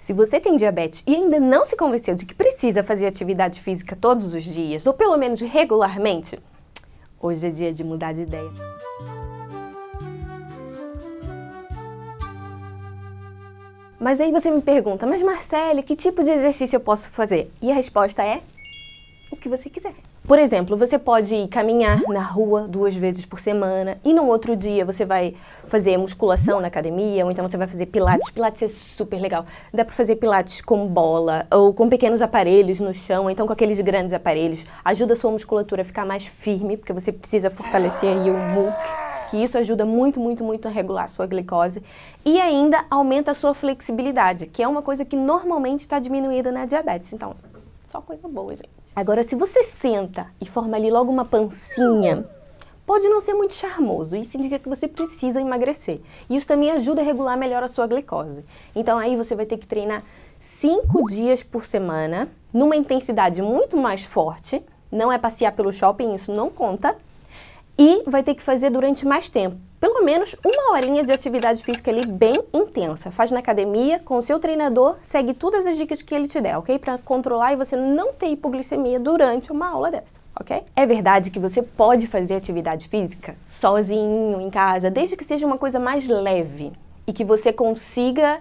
Se você tem diabetes e ainda não se convenceu de que precisa fazer atividade física todos os dias, ou pelo menos regularmente, hoje é dia de mudar de ideia. Mas aí você me pergunta, mas Marcele, que tipo de exercício eu posso fazer? E a resposta é o que você quiser. Por exemplo, você pode caminhar na rua duas vezes por semana e no outro dia você vai fazer musculação na academia ou então você vai fazer pilates. Pilates é super legal. Dá para fazer pilates com bola ou com pequenos aparelhos no chão, ou então com aqueles grandes aparelhos. Ajuda a sua musculatura a ficar mais firme, porque você precisa fortalecer aí o MOOC que isso ajuda muito, muito, muito a regular a sua glicose e ainda aumenta a sua flexibilidade, que é uma coisa que normalmente está diminuída na diabetes. Então, só coisa boa, gente. Agora, se você senta e forma ali logo uma pancinha, pode não ser muito charmoso. Isso indica que você precisa emagrecer. Isso também ajuda a regular melhor a sua glicose. Então, aí você vai ter que treinar cinco dias por semana, numa intensidade muito mais forte. Não é passear pelo shopping, isso não conta e vai ter que fazer durante mais tempo. Pelo menos uma horinha de atividade física ali bem intensa. Faz na academia, com o seu treinador, segue todas as dicas que ele te der, ok? Para controlar e você não ter hipoglicemia durante uma aula dessa, ok? É verdade que você pode fazer atividade física sozinho, em casa, desde que seja uma coisa mais leve e que você consiga,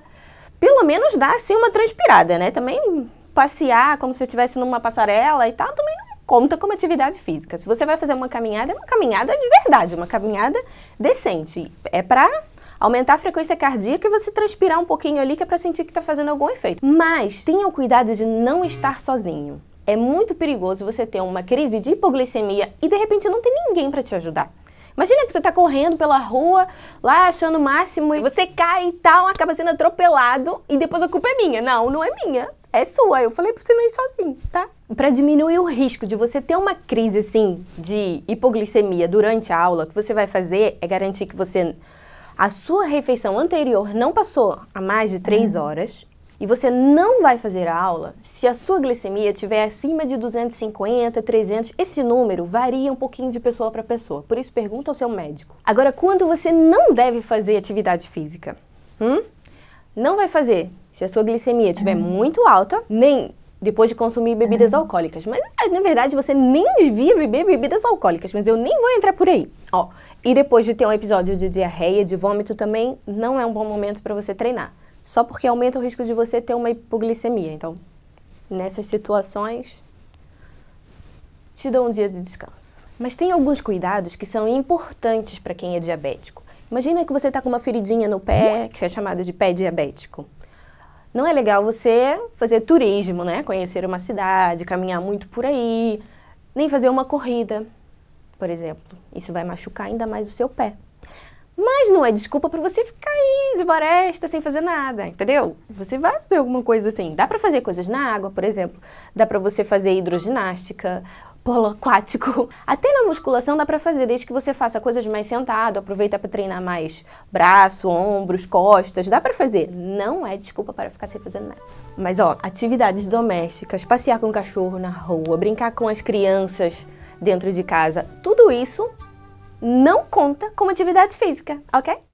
pelo menos, dar assim uma transpirada, né? Também passear como se estivesse numa passarela e tal, também conta como atividade física. Se você vai fazer uma caminhada, é uma caminhada de verdade, uma caminhada decente. É para aumentar a frequência cardíaca e você transpirar um pouquinho ali que é para sentir que está fazendo algum efeito. Mas o cuidado de não estar sozinho. É muito perigoso você ter uma crise de hipoglicemia e de repente não tem ninguém para te ajudar. Imagina que você está correndo pela rua, lá achando o máximo, e você cai e tal, acaba sendo atropelado, e depois a culpa é minha. Não, não é minha é sua. Eu falei pra você não ir sozinho, tá? Para diminuir o risco de você ter uma crise, assim, de hipoglicemia durante a aula, o que você vai fazer é garantir que você... A sua refeição anterior não passou a mais de 3 uhum. horas e você não vai fazer a aula se a sua glicemia estiver acima de 250, 300. Esse número varia um pouquinho de pessoa para pessoa, por isso pergunta ao seu médico. Agora, quando você não deve fazer atividade física? Hum? Não vai fazer se a sua glicemia estiver uhum. muito alta, nem depois de consumir bebidas uhum. alcoólicas. Mas, ah, na verdade, você nem devia beber bebidas alcoólicas, mas eu nem vou entrar por aí. Ó, e depois de ter um episódio de diarreia, de vômito também, não é um bom momento para você treinar. Só porque aumenta o risco de você ter uma hipoglicemia. Então, nessas situações, te dou um dia de descanso. Mas tem alguns cuidados que são importantes para quem é diabético. Imagina que você está com uma feridinha no pé, uhum. que é chamada de pé diabético não é legal você fazer turismo, né? Conhecer uma cidade, caminhar muito por aí, nem fazer uma corrida, por exemplo. Isso vai machucar ainda mais o seu pé. Mas não é desculpa para você ficar aí de floresta sem fazer nada, entendeu? Você vai fazer alguma coisa assim. Dá para fazer coisas na água, por exemplo. Dá para você fazer hidroginástica aquático Até na musculação dá para fazer, desde que você faça coisas mais sentado, aproveita para treinar mais braço, ombros, costas, dá para fazer. Não é desculpa para ficar sem fazer nada. Mas ó, atividades domésticas, passear com o cachorro na rua, brincar com as crianças dentro de casa, tudo isso não conta como atividade física, ok?